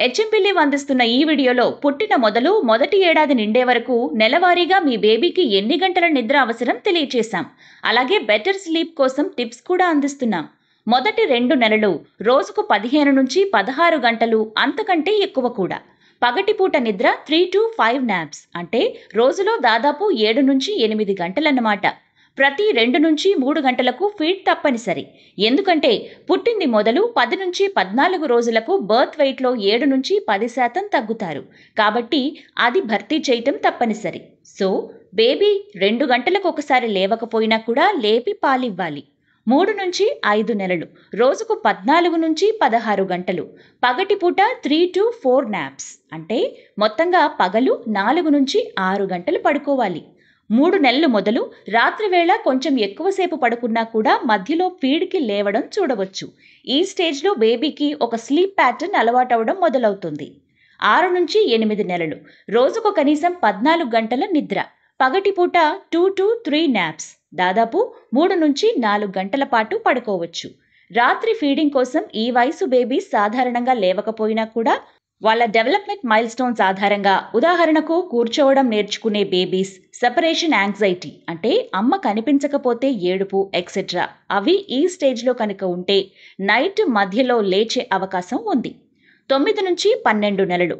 హెచ్ఎంపిల్లి అందిస్తున్న ఈ వీడియోలో పుట్టిన మొదలు మొదటి ఏడాది నిండే వరకు నెలవారీగా మీ బేబీకి ఎన్ని గంటల నిద్ర అవసరం తెలియచేశాం అలాగే బెటర్ స్లీప్ కోసం టిప్స్ కూడా అందిస్తున్నాం మొదటి రెండు నెలలు రోజుకు పదిహేను నుంచి పదహారు గంటలు అంతకంటే ఎక్కువ కూడా పగటిపూట నిద్ర త్రీ టు ఫైవ్ నాప్స్ అంటే రోజులో దాదాపు ఏడు నుంచి ఎనిమిది గంటలన్నమాట ప్రతి రెండు నుంచి మూడు గంటలకు ఫీడ్ తప్పనిసరి ఎందుకంటే పుట్టింది మొదలు పది నుంచి పద్నాలుగు రోజులకు బర్త్ వెయిట్లో ఏడు నుంచి పది శాతం తగ్గుతారు కాబట్టి అది భర్తీ చేయటం తప్పనిసరి సో బేబీ రెండు గంటలకు ఒకసారి లేవకపోయినా కూడా లేపి పాలివ్వాలి మూడు నుంచి ఐదు నెలలు రోజుకు పద్నాలుగు నుంచి పదహారు గంటలు పగటి పూట త్రీ టు ఫోర్ నాప్స్ అంటే మొత్తంగా పగలు నాలుగు నుంచి ఆరు గంటలు పడుకోవాలి మూడు నెలలు మొదలు రాత్రివేళ కొంచెం ఎక్కువసేపు పడుకున్నా కూడా మధ్యలో ఫీడ్కి లేవడం చూడవచ్చు ఈ స్టేజ్లో బేబీకి ఒక స్లీప్ ప్యాటర్న్ అలవాటవడం మొదలవుతుంది ఆరు నుంచి ఎనిమిది నెలలు రోజుకు కనీసం పద్నాలుగు గంటల నిద్ర పగటిపూట టూ టు త్రీ నాప్స్ దాదాపు మూడు నుంచి నాలుగు గంటల పాటు పడుకోవచ్చు రాత్రి ఫీడింగ్ కోసం ఈ వయసు బేబీస్ సాధారణంగా లేవకపోయినా కూడా వాళ్ళ డెవలప్మెంట్ మైల్ స్టోన్స్ ఆధారంగా ఉదాహరణకు కూర్చోవడం నేర్చుకునే బేబీస్ సెపరేషన్ యాంగ్జైటీ అంటే అమ్మ కనిపించకపోతే ఏడుపు ఎక్సెట్రా అవి ఈ స్టేజ్లో కనుక ఉంటే నైట్ మధ్యలో లేచే అవకాశం ఉంది తొమ్మిది నుంచి పన్నెండు నెలలు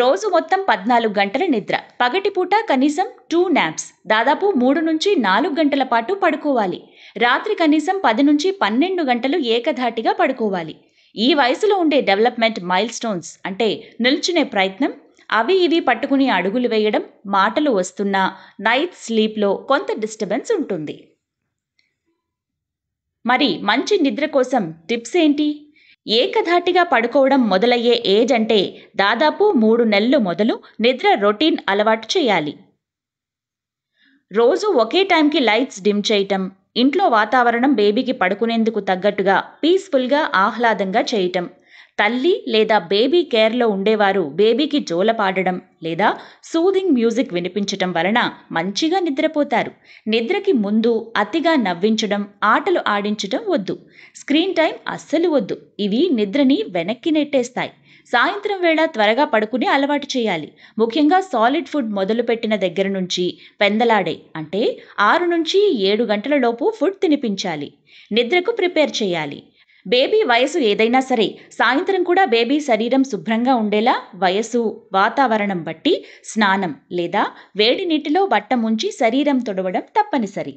రోజు మొత్తం పద్నాలుగు గంటల నిద్ర పగటిపూట కనీసం టూ నాప్స్ దాదాపు మూడు నుంచి నాలుగు గంటల పాటు పడుకోవాలి రాత్రి కనీసం పది నుంచి పన్నెండు గంటలు ఏకధాటిగా పడుకోవాలి ఈ వయసులో ఉండే డెవలప్మెంట్ మైల్ స్టోన్స్ అంటే నిల్చునే ప్రయత్నం అవి ఇవి పట్టుకుని అడుగులు వేయడం మాటలు వస్తున్నా నైట్ స్లీప్లో కొంత డిస్టర్బెన్స్ ఉంటుంది మరి మంచి నిద్ర కోసం టిప్స్ ఏంటి ఏకధాటిగా పడుకోవడం మొదలయ్యే ఏజ్ అంటే దాదాపు మూడు నెలలు మొదలు నిద్ర రొటీన్ అలవాటు చేయాలి రోజు ఒకే టైంకి లైట్స్ డిమ్ చేయటం ఇంట్లో వాతావరణం బేబీకి పడుకునేందుకు తగ్గట్టుగా పీస్ఫుల్గా ఆహ్లాదంగా చేయటం తల్లి లేదా బేబీ కేర్లో ఉండేవారు బేబీకి జోల పాడడం లేదా సూదింగ్ మ్యూజిక్ వినిపించటం వలన మంచిగా నిద్రపోతారు నిద్రకి ముందు అతిగా నవ్వించడం ఆటలు ఆడించడం వద్దు స్క్రీన్ టైం అస్సలు వద్దు ఇవి నిద్రని వెనక్కి నెట్టేస్తాయి సాయంత్రం వేళ త్వరగా పడుకునే అలవాటు చేయాలి ముఖ్యంగా సాలిడ్ ఫుడ్ మొదలుపెట్టిన దగ్గర నుంచి పెందలాడే అంటే ఆరు నుంచి ఏడు గంటల లోపు ఫుడ్ తినిపించాలి నిద్రకు ప్రిపేర్ చేయాలి బేబీ వయసు ఏదైనా సరే సాయంత్రం కూడా బేబీ శరీరం శుభ్రంగా ఉండేలా వయసు వాతావరణం బట్టి స్నానం లేదా వేడి నీటిలో బట్ట ముంచి శరీరం తొడవడం తప్పనిసరి